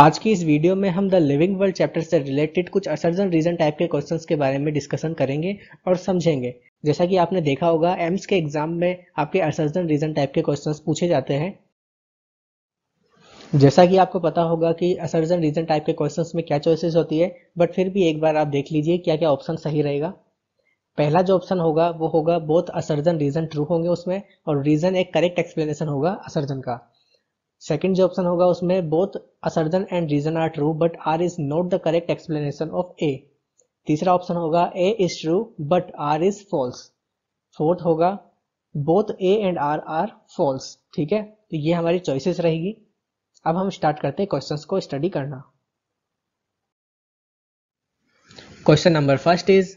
आज की इस वीडियो में हम द लिविंग वर्ल्ड चैप्टर से रिलेटेड कुछ असर्जन रीजन टाइप के क्वेश्चंस के बारे में डिस्कशन करेंगे और समझेंगे जैसा कि आपने देखा होगा एम्स के एग्जाम में आपके असर्जन रीजन टाइप के क्वेश्चंस पूछे जाते हैं जैसा कि आपको पता होगा कि असर्जन रीजन टाइप के क्वेश्चन में क्या चॉइसिस होती है बट फिर भी एक बार आप देख लीजिए क्या क्या ऑप्शन सही रहेगा पहला जो ऑप्शन होगा वो होगा बोथ असर्जन रीजन ट्रू होंगे उसमें और रीजन एक करेक्ट एक्सप्लेनेशन होगा असर्जन का सेकेंड जो ऑप्शन होगा उसमें both assertion and reason are true but R is not the correct explanation of A तीसरा ऑप्शन होगा A is true but R is false fourth होगा both A and R are false ठीक है तो ये हमारी चॉइसेस रहेगी अब हम स्टार्ट करते हैं क्वेश्चंस को स्टडी करना question number first is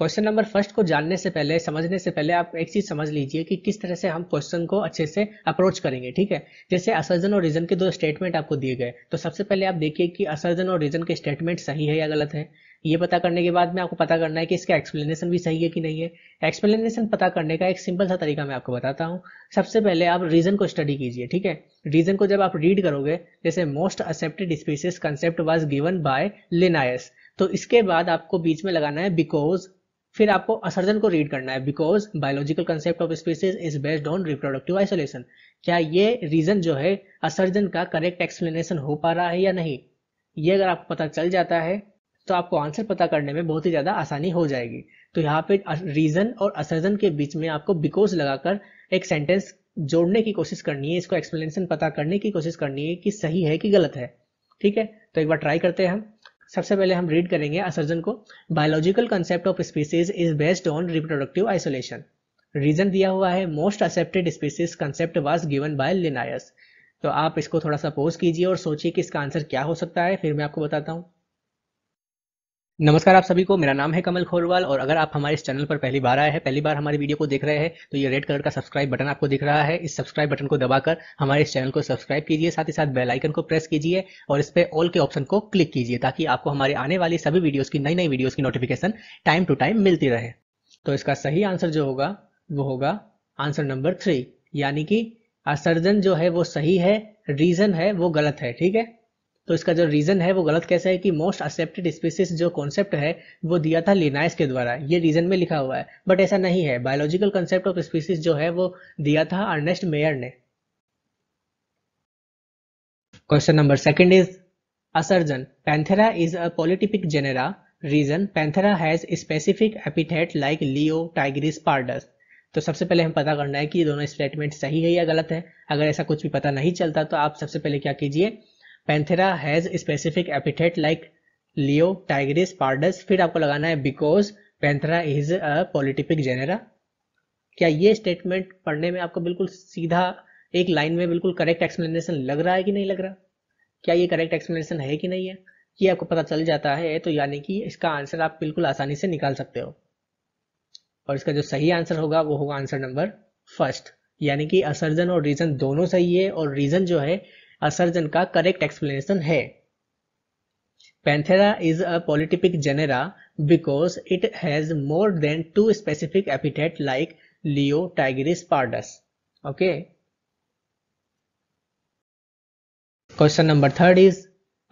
question number first को जानने से पहले समझने से पहले आप एक चीज समझ लीजिए कि किस तरह से हम क्वेश्चन को अच्छे से अप्रोच करेंगे ठीक है जैसे असर्जन और रीजन के दो स्टेटमेंट आपको दिए गए तो सबसे पहले आप देखिए कि असर्जन और रीजन के स्टेटमेंट सही है या गलत है ये पता करने के बाद में आपको पता करना है कि इसका एक्सप्लेनेशन भी सही है कि नहीं है एक्सप्लेनेशन पता करने का एक सिंपल सा तरीका मैं आपको बताता हूँ सबसे पहले आप रीजन को स्टडी कीजिए ठीक है रीजन को जब आप रीड करोगे जैसे most accepted species concept was given by Linnaeus तो इसके बाद आपको बीच में लगाना है बिकॉज फिर आपको असर्जन को रीड करना है because biological concept of species is based on reproductive isolation क्या ये रीजन जो है असर्जन का करेक्ट एक्सप्लेनेशन हो पा रहा है या नहीं ये अगर आपको पता चल जाता है तो आपको आंसर पता करने में बहुत ही ज्यादा आसानी हो जाएगी तो यहाँ पे रीजन और असर्जन के बीच में आपको बिकॉज लगाकर एक सेंटेंस जोड़ने की कोशिश करनी है इसको एक्सप्लेनेशन पता करने की कोशिश करनी है कि सही है कि गलत है ठीक है तो एक बार ट्राई करते हैं हम सबसे पहले हम रीड करेंगे असर्जन को biological concept of species is based on reproductive isolation reason दिया हुआ है most accepted species concept was given by Linnaeus तो आप इसको थोड़ा सा पोज कीजिए और सोचिए कि इसका आंसर क्या हो सकता है फिर मैं आपको बताता हूँ नमस्कार आप सभी को मेरा नाम है कमल खोरवाल और अगर आप हमारे इस चैनल पर पहली बार आए हैं पहली बार हमारी वीडियो को देख रहे हैं तो ये रेड कलर का सब्सक्राइब बटन आपको दिख रहा है इस सब्सक्राइब बटन को दबाकर हमारे इस चैनल को सब्सक्राइब कीजिए साथ ही साथ बेल आइकन को प्रेस कीजिए और इस पर ऑल के ऑप्शन को क्लिक कीजिए ताकि आपको हमारे आने वाली सभी वीडियोज़ की नई नई वीडियोज़ की नोटिफिकेशन टाइम टू टाइम मिलती रहे तो इसका सही आंसर जो होगा वो होगा आंसर नंबर थ्री यानी कि असर्जन जो है वो सही है रीजन है वो गलत है ठीक है तो इसका जो रीज़न है वो गलत कैसा है कि मोस्ट एक्सेप्टेड स्पीसीज जो कॉन्सेप्ट है वो दिया था लिनाइस के द्वारा ये रीज़न में लिखा हुआ है बट ऐसा नहीं है बायोलॉजिकल कंसेप्ट ऑफ स्पीसीज जो है वो दिया था अर्नेस्ट मेयर ने question number second is assertion Panthera is a polytypic genera reason Panthera has specific epithet like leo tigris pardus तो सबसे पहले हम पता करना है कि दोनों स्टेटमेंट सही है या गलत है अगर ऐसा कुछ भी पता नहीं चलता तो आप सबसे पहले क्या कीजिए Panthera has specific epithet like leo tigris pardus फिर आपको लगाना है because Panthera is a polytypic genera क्या ये स्टेटमेंट पढ़ने में आपको बिल्कुल सीधा एक लाइन में बिल्कुल करेक्ट एक्सप्लेनेशन लग रहा है कि नहीं लग रहा क्या ये करेक्ट एक्सप्लेनेशन है कि नहीं है ये आपको पता चल जाता है तो यानी कि इसका आंसर आप बिल्कुल आसानी से निकाल सकते हो और इसका जो सही आंसर होगा वो होगा आंसर नंबर फर्स्ट यानी कि असर्जन और रीजन दोनों सही है और रीजन जो है असर्जन का करेक्ट एक्सप्लेनेशन है Panthera is a polytypic genera because it has more than two specific epithet like leo tigris pardus okay question number third is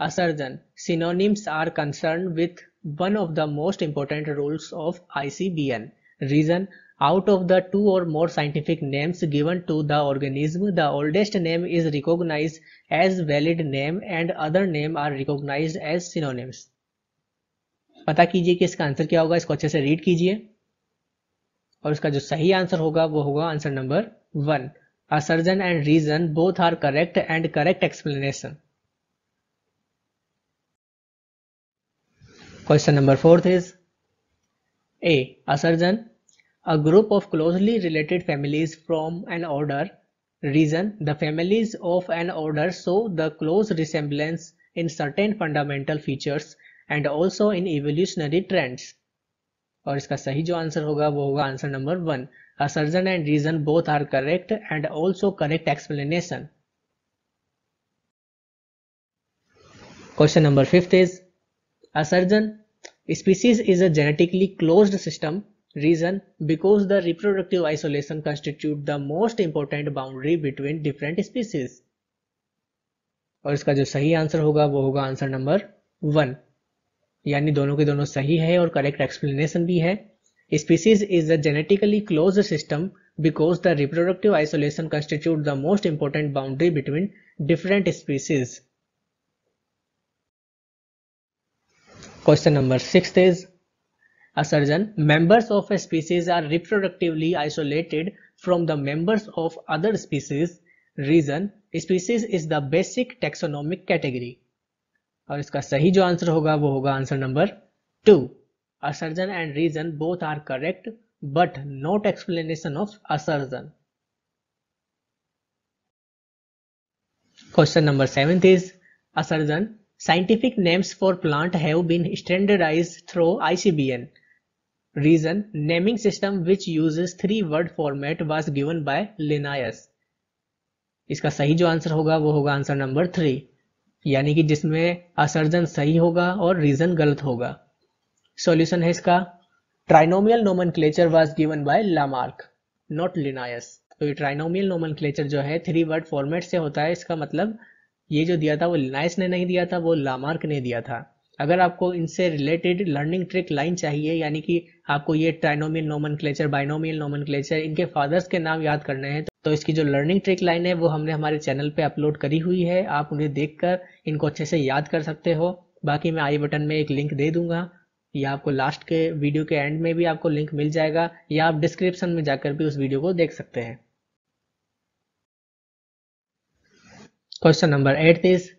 assertion synonyms are concern with one of the most important rules of ICBN reason Out of the two or more scientific names given to the organism, the oldest name is recognized as valid name and other name are recognized as synonyms. पता कीजिए कि इसका answer क्या होगा इसको अच्छे से read कीजिए और इसका जो सही आंसर होगा वो होगा answer number one assertion and reason both are correct and correct explanation Question number fourth is A. Assertion a group of closely related families from an order reason the families of an order show the close resemblance in certain fundamental features and also in evolutionary trends aur iska sahi answer hoga wo answer number 1 assertion and reason both are correct and also correct explanation question number 5 is assertion species is a genetically closed system Reason because the reproductive isolation constitute the most important boundary between different species. और इसका जो सही answer होगा वो होगा answer number one यानी दोनों के दोनों सही है और करेक्ट एक्सप्लेनेशन भी है species is a genetically close system because the reproductive isolation constitute the most important boundary between different species question number six is a surgeon, members of a species are reproductively isolated from the members of other species. Reason, species is the basic taxonomic category. और इसका सही जो answer होगा वो होगा answer number two assertion and reason both are correct but not explanation of assertion Question number 7 is Asarjan. Scientific names for plant have been standardized through ICBN. Reason naming system which uses three word format was given by Linnaeus इसका सही जो answer होगा वो होगा answer number three यानी कि जिसमें असर्जन सही होगा और रीजन गलत होगा सॉल्यूशन है इसका trinomial nomenclature was given by Lamarck not Linnaeus तो ये ट्राइनोमियल नोमन क्लेचर जो है थ्री वर्ड फॉर्मेट से होता है इसका मतलब ये जो दिया था वो लिनायस ने नहीं दिया था वो लामार्क ने दिया था अगर आपको इनसे रिलेटेड लर्निंग ट्रिक लाइन चाहिए यानी कि आपको ये trinomial nomenclature binomial nomenclature इनके फादर्स के नाम याद करने हैं तो इसकी जो लर्निंग ट्रिक लाइन है वो हमने हमारे चैनल पे अपलोड करी हुई है आप उन्हें देखकर इनको अच्छे से याद कर सकते हो बाकी मैं आई बटन में एक लिंक दे दूंगा या आपको लास्ट के वीडियो के एंड में भी आपको लिंक मिल जाएगा या आप डिस्क्रिप्शन में जाकर भी उस वीडियो को देख सकते हैं question number eight is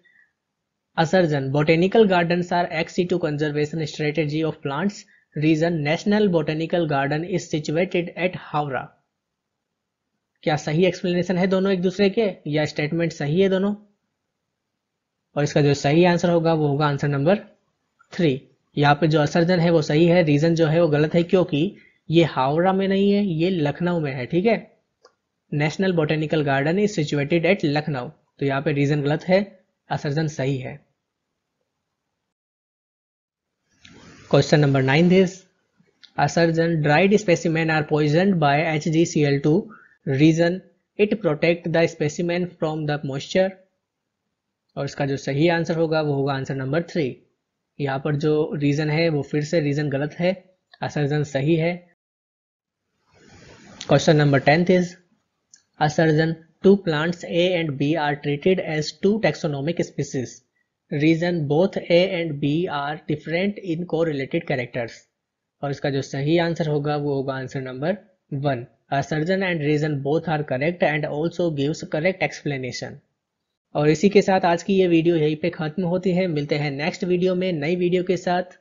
botanical garden are ex ex to conservation strategy of plants. Reason national botanical garden is situated at Howrah क्या सही एक्सप्लेनेशन है दोनों एक दूसरे के या स्टेटमेंट सही है दोनों और इसका जो सही आंसर होगा वो होगा आंसर नंबर थ्री यहाँ पे जो असर्जन है वो सही है रीजन जो है वो गलत है क्योंकि ये हावड़ा में नहीं है ये लखनऊ में है ठीक है national botanical garden is situated at Lucknow तो यहाँ पे रीजन गलत है असर्जन सही है question number nine this assertion dried specimen are poison by H G C L two reason it protect the specimen from the moisture और इसका जो सही आंसर होगा वो होगा आंसर नंबर थ्री यहाँ पर जो रीजन है वो फिर से रीजन गलत है असर्जन सही है question number tenth is assertion two plants A and B are treated as two taxonomic species reason both A and B are different in correlated characters और इसका जो सही आंसर होगा वो होगा answer number one assertion and reason both are correct and also gives correct explanation और इसी के साथ आज की ये वीडियो यहीं पे खत्म होती है मिलते हैं नेक्स्ट वीडियो में नई वीडियो के साथ